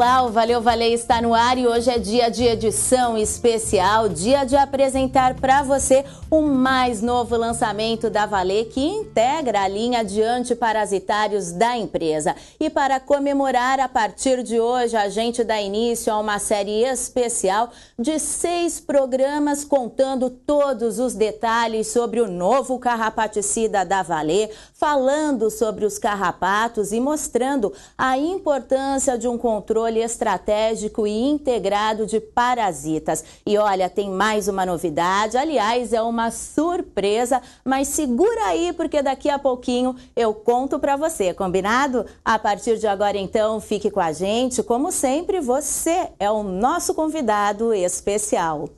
Olá, o Valeu Valei está no ar e hoje é dia de edição especial, dia de apresentar para você o mais novo lançamento da Valei que integra a linha de antiparasitários da empresa. E para comemorar, a partir de hoje, a gente dá início a uma série especial de seis programas contando todos os detalhes sobre o novo carrapaticida da Valei, falando sobre os carrapatos e mostrando a importância de um controle controle estratégico e integrado de parasitas. E olha, tem mais uma novidade, aliás, é uma surpresa, mas segura aí porque daqui a pouquinho eu conto para você, combinado? A partir de agora então, fique com a gente, como sempre, você é o nosso convidado especial.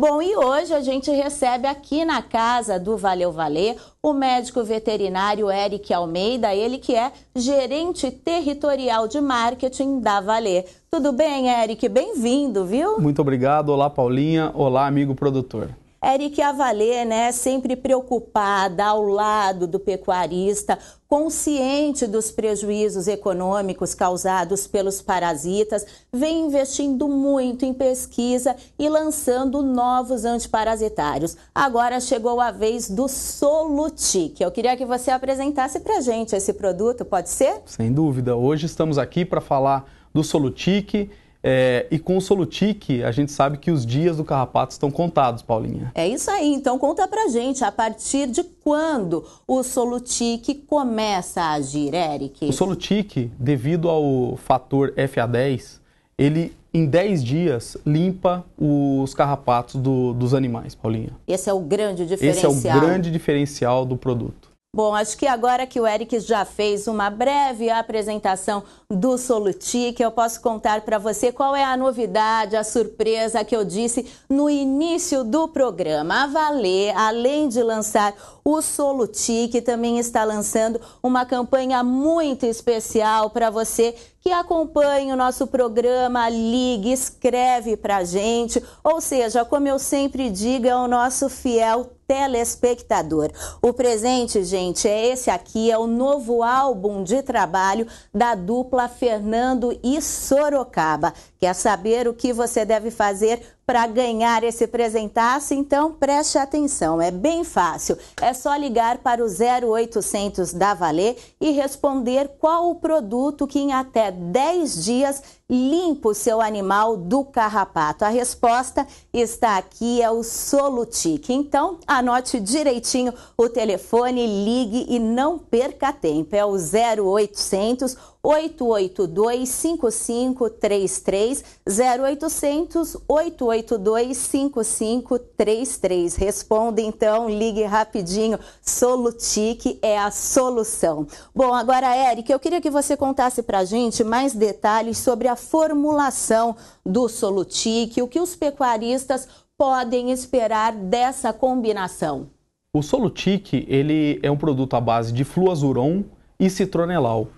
Bom, e hoje a gente recebe aqui na casa do Valeu Valer o médico veterinário Eric Almeida, ele que é gerente territorial de marketing da Valer. Tudo bem, Eric? Bem-vindo, viu? Muito obrigado. Olá, Paulinha. Olá, amigo produtor. Eric Avalê, né, sempre preocupada ao lado do pecuarista, consciente dos prejuízos econômicos causados pelos parasitas, vem investindo muito em pesquisa e lançando novos antiparasitários. Agora chegou a vez do Solutic. Eu queria que você apresentasse para gente esse produto, pode ser? Sem dúvida. Hoje estamos aqui para falar do Solutic é, e com o Solutic, a gente sabe que os dias do carrapato estão contados, Paulinha. É isso aí, então conta pra gente a partir de quando o Solutic começa a agir, Eric. O Solutic, devido ao fator FA10, ele em 10 dias limpa os carrapatos do, dos animais, Paulinha. Esse é o grande diferencial. Esse é o grande diferencial do produto. Bom, acho que agora que o Eric já fez uma breve apresentação do Solutic, eu posso contar para você qual é a novidade, a surpresa que eu disse no início do programa. A Valer, além de lançar o Solutic, também está lançando uma campanha muito especial para você que acompanha o nosso programa, ligue, escreve para gente. Ou seja, como eu sempre digo, é o nosso fiel telespectador. O presente, gente, é esse aqui, é o novo álbum de trabalho da dupla Fernando e Sorocaba. Quer saber o que você deve fazer para ganhar esse presentaço, então preste atenção, é bem fácil. É só ligar para o 0800 da Valer e responder qual o produto que em até 10 dias limpa o seu animal do carrapato. A resposta está aqui, é o Solutic. Então, anote direitinho o telefone, ligue e não perca tempo. É o 0800 882 5533 0800 882 5533. Responda então, ligue rapidinho. Solutic é a solução. Bom, agora, Eric, eu queria que você contasse a gente mais detalhes sobre a formulação do Solutic, o que os pecuaristas podem esperar dessa combinação. O Solutic, ele é um produto à base de fluazuron e citronelal.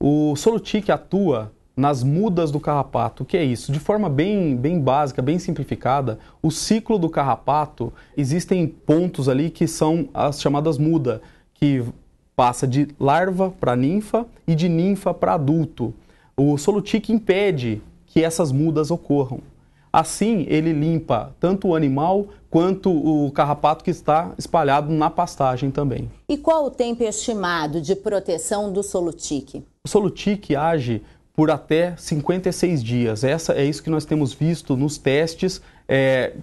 O Solutic atua nas mudas do carrapato. O que é isso? De forma bem, bem básica, bem simplificada, o ciclo do carrapato existem pontos ali que são as chamadas muda, que passa de larva para ninfa e de ninfa para adulto. O Solutic impede que essas mudas ocorram. Assim, ele limpa tanto o animal quanto o carrapato que está espalhado na pastagem também. E qual o tempo estimado de proteção do solutique? O solutique age por até 56 dias. Essa é isso que nós temos visto nos testes é,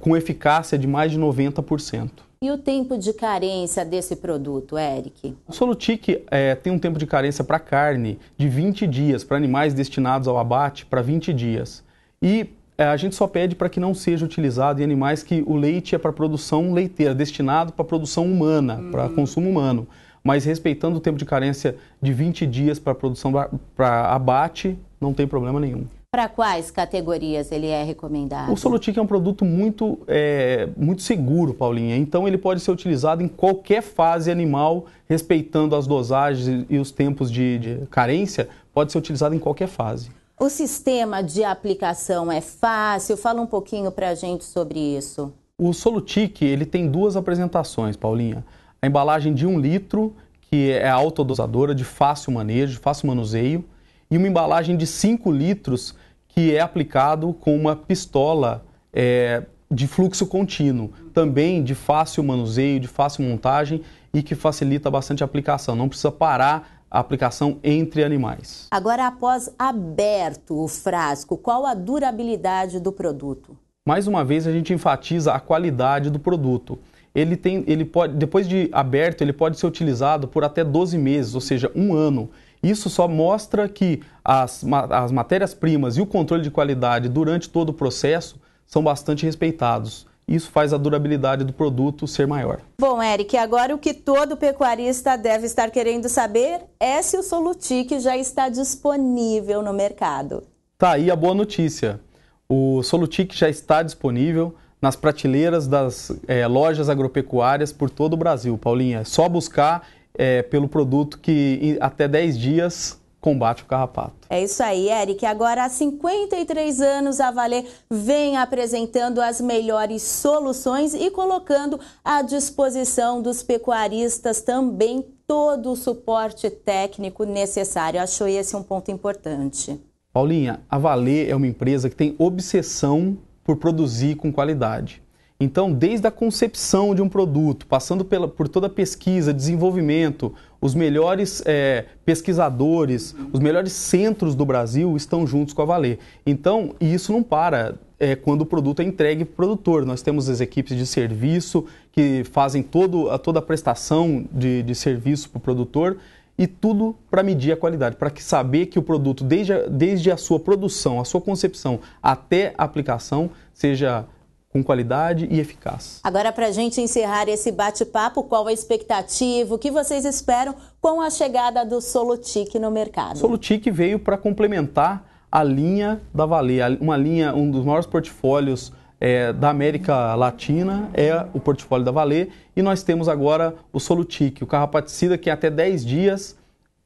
com eficácia de mais de 90%. E o tempo de carência desse produto, Eric? O Solutic é, tem um tempo de carência para carne de 20 dias, para animais destinados ao abate, para 20 dias. E é, a gente só pede para que não seja utilizado em animais que o leite é para produção leiteira, destinado para produção humana, uhum. para consumo humano. Mas respeitando o tempo de carência de 20 dias para produção para abate, não tem problema nenhum. Para quais categorias ele é recomendado? O Solutic é um produto muito, é, muito seguro, Paulinha. Então ele pode ser utilizado em qualquer fase animal, respeitando as dosagens e os tempos de, de carência, pode ser utilizado em qualquer fase. O sistema de aplicação é fácil? Fala um pouquinho para a gente sobre isso. O Solutic ele tem duas apresentações, Paulinha. A embalagem de um litro, que é autodosadora, de fácil manejo, de fácil manuseio, e uma embalagem de 5 litros, que é aplicado com uma pistola é, de fluxo contínuo, também de fácil manuseio, de fácil montagem e que facilita bastante a aplicação. Não precisa parar a aplicação entre animais. Agora, após aberto o frasco, qual a durabilidade do produto? Mais uma vez, a gente enfatiza a qualidade do produto. Ele tem, ele pode, depois de aberto, ele pode ser utilizado por até 12 meses, ou seja, um ano. Isso só mostra que as, as matérias-primas e o controle de qualidade durante todo o processo são bastante respeitados. Isso faz a durabilidade do produto ser maior. Bom, Eric, agora o que todo pecuarista deve estar querendo saber é se o Solutic já está disponível no mercado. Tá aí a boa notícia. O Solutic já está disponível nas prateleiras das é, lojas agropecuárias por todo o Brasil, Paulinha. É só buscar é, pelo produto que em, até 10 dias combate o carrapato. É isso aí, Eric. Agora, há 53 anos, a Valer vem apresentando as melhores soluções e colocando à disposição dos pecuaristas também todo o suporte técnico necessário. Achou esse um ponto importante. Paulinha, a Valer é uma empresa que tem obsessão por produzir com qualidade. Então, desde a concepção de um produto, passando pela, por toda a pesquisa, desenvolvimento, os melhores é, pesquisadores, os melhores centros do Brasil estão juntos com a Valer. Então, e isso não para é, quando o produto é entregue para o produtor. Nós temos as equipes de serviço que fazem todo, a, toda a prestação de, de serviço para o produtor e tudo para medir a qualidade, para que saber que o produto, desde a, desde a sua produção, a sua concepção até a aplicação, seja com qualidade e eficaz. Agora, para a gente encerrar esse bate-papo, qual a expectativa? O que vocês esperam com a chegada do Solutic no mercado? Solutic veio para complementar a linha da Vale, uma linha, um dos maiores portfólios é, da América Latina é o portfólio da Vale e nós temos agora o Solutic, o carrapaticida que até 10 dias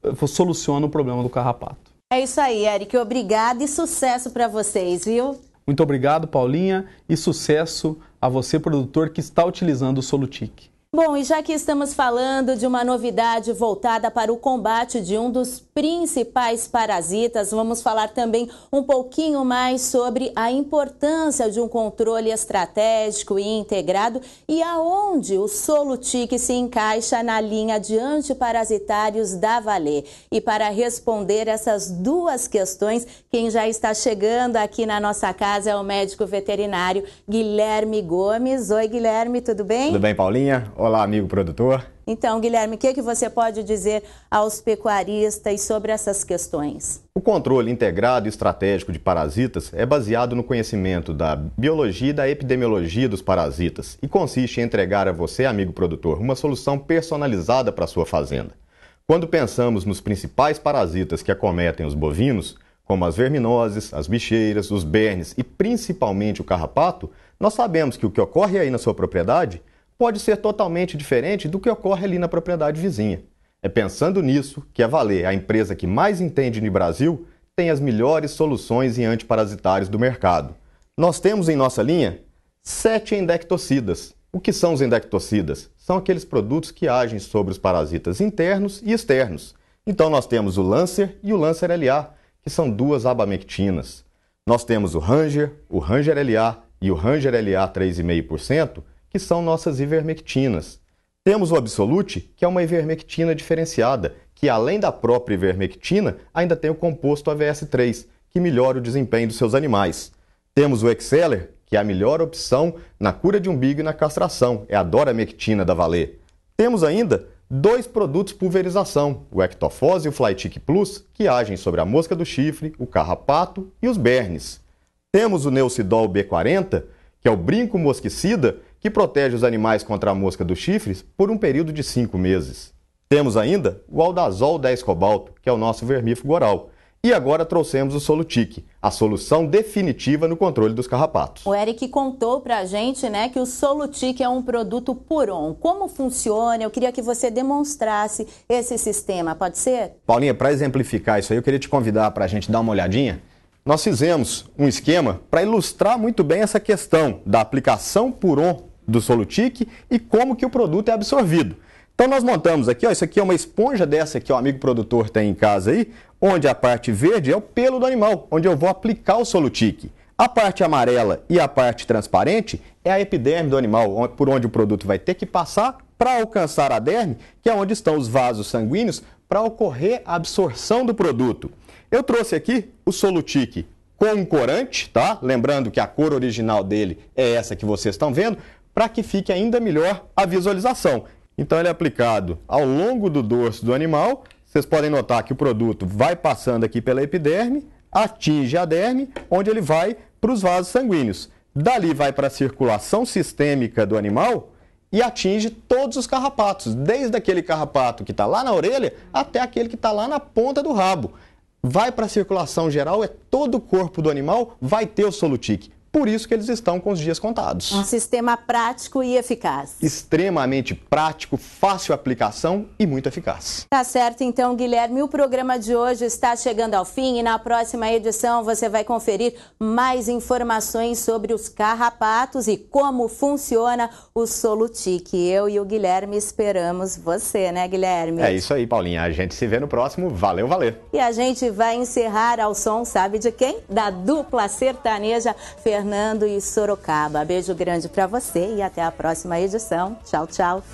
eh, soluciona o problema do carrapato. É isso aí, Eric. Obrigada e sucesso para vocês, viu? Muito obrigado, Paulinha, e sucesso a você, produtor, que está utilizando o Solutic. Bom, e já que estamos falando de uma novidade voltada para o combate de um dos principais parasitas, vamos falar também um pouquinho mais sobre a importância de um controle estratégico e integrado e aonde o Solutic se encaixa na linha de antiparasitários da Vale. E para responder essas duas questões, quem já está chegando aqui na nossa casa é o médico veterinário Guilherme Gomes. Oi, Guilherme, tudo bem? Tudo bem, Paulinha? Olá, amigo produtor. Então, Guilherme, o que, é que você pode dizer aos pecuaristas sobre essas questões? O controle integrado e estratégico de parasitas é baseado no conhecimento da biologia e da epidemiologia dos parasitas e consiste em entregar a você, amigo produtor, uma solução personalizada para a sua fazenda. Quando pensamos nos principais parasitas que acometem os bovinos, como as verminoses, as bicheiras, os bernes e principalmente o carrapato, nós sabemos que o que ocorre aí na sua propriedade pode ser totalmente diferente do que ocorre ali na propriedade vizinha. É pensando nisso que a Valer, a empresa que mais entende no Brasil, tem as melhores soluções em antiparasitários do mercado. Nós temos em nossa linha sete endectocidas. O que são os endectocidas? São aqueles produtos que agem sobre os parasitas internos e externos. Então nós temos o Lancer e o Lancer LA, que são duas abamectinas. Nós temos o Ranger, o Ranger LA e o Ranger LA 3,5%, que são nossas ivermectinas. Temos o Absolute, que é uma ivermectina diferenciada, que além da própria ivermectina, ainda tem o composto AVS3, que melhora o desempenho dos seus animais. Temos o Exceller, que é a melhor opção na cura de umbigo e na castração, é a doramectina da Valer. Temos ainda dois produtos pulverização, o Ectofose e o Flytic Plus, que agem sobre a mosca do chifre, o carrapato e os bernes. Temos o Neucidol B40, que é o brinco mosquicida, que protege os animais contra a mosca dos chifres por um período de cinco meses. Temos ainda o Aldazol 10 Cobalto, que é o nosso vermífugo oral, e agora trouxemos o Solutic, a solução definitiva no controle dos carrapatos. O Eric contou pra gente, né, que o Solutic é um produto puron. Como funciona? Eu queria que você demonstrasse esse sistema, pode ser? Paulinha, para exemplificar isso aí, eu queria te convidar para a gente dar uma olhadinha nós fizemos um esquema para ilustrar muito bem essa questão da aplicação por on do Solutic e como que o produto é absorvido. Então nós montamos aqui, ó, isso aqui é uma esponja dessa que o amigo produtor tem em casa aí, onde a parte verde é o pelo do animal, onde eu vou aplicar o Solutic. A parte amarela e a parte transparente é a epiderme do animal, por onde o produto vai ter que passar para alcançar a derme, que é onde estão os vasos sanguíneos, para ocorrer a absorção do produto. Eu trouxe aqui o Solutique com corante, tá? Lembrando que a cor original dele é essa que vocês estão vendo, para que fique ainda melhor a visualização. Então ele é aplicado ao longo do dorso do animal. Vocês podem notar que o produto vai passando aqui pela epiderme, atinge a derme, onde ele vai para os vasos sanguíneos. Dali vai para a circulação sistêmica do animal e atinge todos os carrapatos, desde aquele carrapato que está lá na orelha até aquele que está lá na ponta do rabo vai para a circulação geral, é todo o corpo do animal, vai ter o solutique. Por isso que eles estão com os dias contados. Um sistema prático e eficaz. Extremamente prático, fácil aplicação e muito eficaz. Tá certo, então, Guilherme. O programa de hoje está chegando ao fim e na próxima edição você vai conferir mais informações sobre os carrapatos e como funciona o Solutic. Eu e o Guilherme esperamos você, né, Guilherme? É isso aí, Paulinha. A gente se vê no próximo. Valeu, valeu. E a gente vai encerrar ao som, sabe de quem? Da dupla sertaneja Fernanda. Fernando e Sorocaba. Beijo grande para você e até a próxima edição. Tchau, tchau.